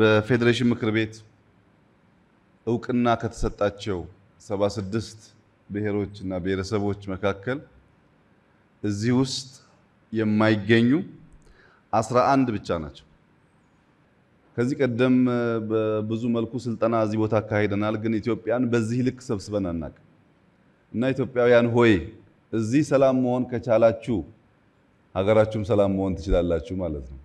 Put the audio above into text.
በፌዴሬሽን ምክር ቤት እውቅና ከተሰጣቸው 76 ብሔሮች እና ብሔረሰቦች መካከል እዚህ ውስጥ የማይገኙ 11 ብቻ ናቸው። ከዚህ ቀደም በብዙ መልኩ ስልጠና እዚህ ቦታ አካሂደናል፣ ግን ኢትዮጵያን በዚህ ልክ ሰብስበን አናቅ እና ኢትዮጵያውያን ሆይ እዚህ ሰላም መሆን ከቻላችሁ ሀገራችሁም ሰላም መሆን ትችላላችሁ ማለት ነው።